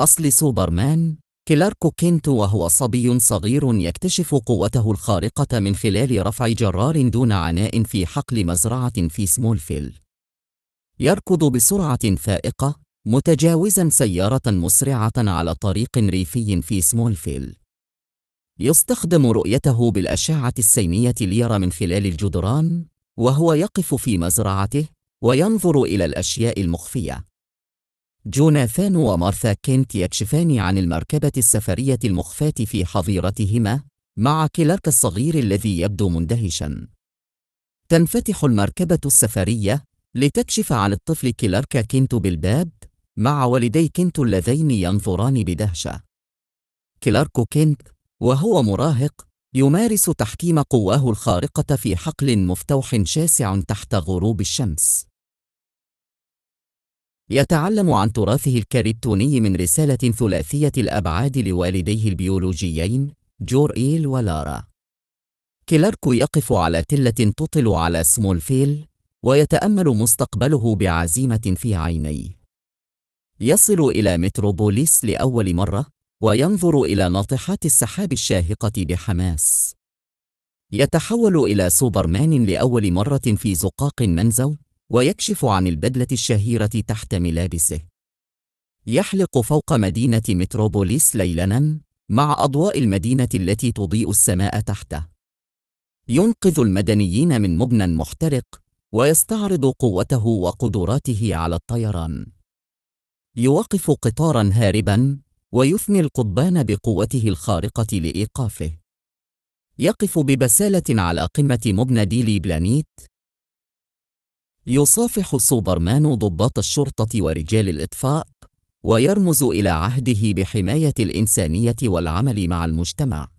أصل سوبرمان كلارك كينت وهو صبي صغير يكتشف قوته الخارقة من خلال رفع جرار دون عناء في حقل مزرعة في سمولفيل يركض بسرعة فائقة متجاوزا سيارة مسرعة على طريق ريفي في سمولفيل يستخدم رؤيته بالأشعة السينية ليرى من خلال الجدران وهو يقف في مزرعته وينظر إلى الأشياء المخفية جوناثان ومارثا كينت يكشفان عن المركبة السفرية المخفاة في حظيرتهما مع كلارك الصغير الذي يبدو مندهشا. تنفتح المركبة السفرية لتكشف عن الطفل كلارك كينت بالباب مع والدي كينت اللذين ينظران بدهشة. كلارك كينت وهو مراهق يمارس تحكيم قواه الخارقة في حقل مفتوح شاسع تحت غروب الشمس. يتعلم عن تراثه الكريبتوني من رسالة ثلاثية الأبعاد لوالديه البيولوجيين جور إيل ولارا كلارك يقف على تلة تطل على سمولفيل ويتأمل مستقبله بعزيمة في عينيه يصل إلى متروبوليس لأول مرة وينظر إلى ناطحات السحاب الشاهقة بحماس يتحول إلى سوبرمان لأول مرة في زقاق منزو ويكشف عن البدلة الشهيرة تحت ملابسه. يحلق فوق مدينة متروبوليس ليلنا مع أضواء المدينة التي تضيء السماء تحته. ينقذ المدنيين من مبنى محترق ويستعرض قوته وقدراته على الطيران. يوقف قطارا هاربا ويثني القضبان بقوته الخارقة لإيقافه. يقف ببسالة على قمة مبنى ديلي بلانيت يصافح سوبرمان ضباط الشرطة ورجال الإطفاء ويرمز إلى عهده بحماية الإنسانية والعمل مع المجتمع